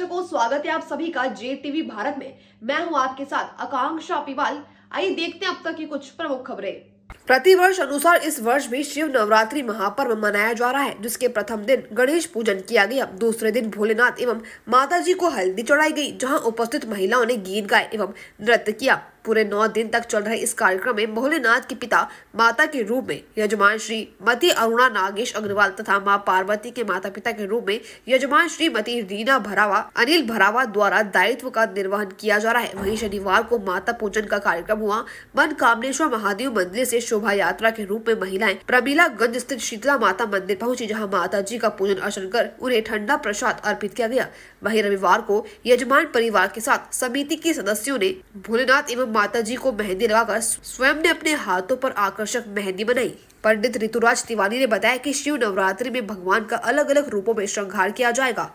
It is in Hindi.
दर्शकों स्वागत है आप सभी का जे टीवी भारत में मैं हूं आपके साथ आकांक्षा अपिवाल आइए देखते हैं अब तक की कुछ प्रमुख खबरें प्रतिवर्ष अनुसार इस वर्ष भी शिव नवरात्रि महापर्व मनाया जा रहा है जिसके प्रथम दिन गणेश पूजन किया गया दूसरे दिन भोलेनाथ एवं माता जी को हल्दी चढ़ाई गई जहां उपस्थित महिलाओं ने गीत गाए एवं नृत्य किया पूरे नौ दिन तक चल रहे इस कार्यक्रम में भोलेनाथ के पिता माता के रूप में यजमान श्री मती अरुणा नागेश अग्रवाल तथा माँ पार्वती के माता पिता के रूप में यजमान श्री मती रीना भरावा अनिल भरावा द्वारा दायित्व का निर्वहन किया जा रहा है वहीं शनिवार को माता पूजन का कार्यक्रम हुआ मन कामनेश्वर महादेव मंदिर ऐसी शोभा यात्रा के रूप में महिलाएं प्रबीलागंज स्थित शीतला माता मंदिर पहुंची जहाँ माता जी का पूजन अर्चन कर उन्हें ठंडा प्रसाद अर्पित किया गया वही रविवार को यजमान परिवार के साथ समिति के सदस्यों ने भोलेनाथ एवं माता जी को मेहंदी लगाकर स्वयं ने अपने हाथों पर आकर्षक मेहंदी बनाई पंडित ऋतुराज तिवारी ने बताया कि शिव नवरात्रि में भगवान का अलग अलग रूपों में श्रृंगार किया जाएगा